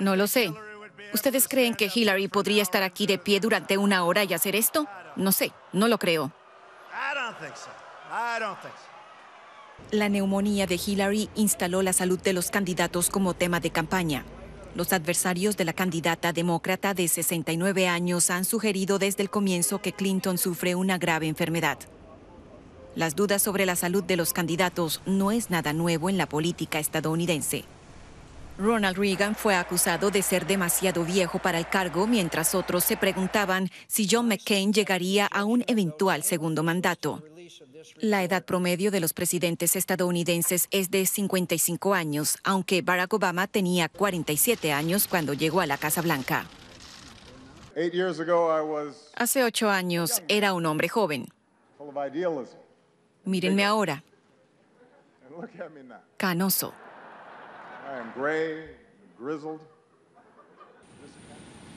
No lo sé. ¿Ustedes creen que Hillary podría estar aquí de pie durante una hora y hacer esto? No sé, no lo creo. La neumonía de Hillary instaló la salud de los candidatos como tema de campaña. Los adversarios de la candidata demócrata de 69 años han sugerido desde el comienzo que Clinton sufre una grave enfermedad. Las dudas sobre la salud de los candidatos no es nada nuevo en la política estadounidense. Ronald Reagan fue acusado de ser demasiado viejo para el cargo, mientras otros se preguntaban si John McCain llegaría a un eventual segundo mandato. La edad promedio de los presidentes estadounidenses es de 55 años, aunque Barack Obama tenía 47 años cuando llegó a la Casa Blanca. Hace ocho años era un hombre joven. Mírenme ahora. Canoso.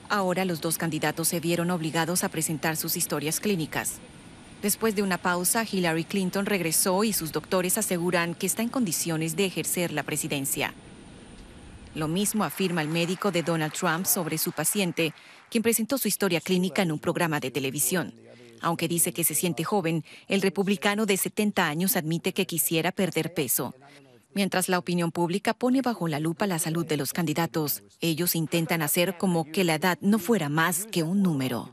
Ahora los dos candidatos se vieron obligados a presentar sus historias clínicas. Después de una pausa, Hillary Clinton regresó y sus doctores aseguran que está en condiciones de ejercer la presidencia. Lo mismo afirma el médico de Donald Trump sobre su paciente, quien presentó su historia clínica en un programa de televisión. Aunque dice que se siente joven, el republicano de 70 años admite que quisiera perder peso. Mientras la opinión pública pone bajo la lupa la salud de los candidatos, ellos intentan hacer como que la edad no fuera más que un número.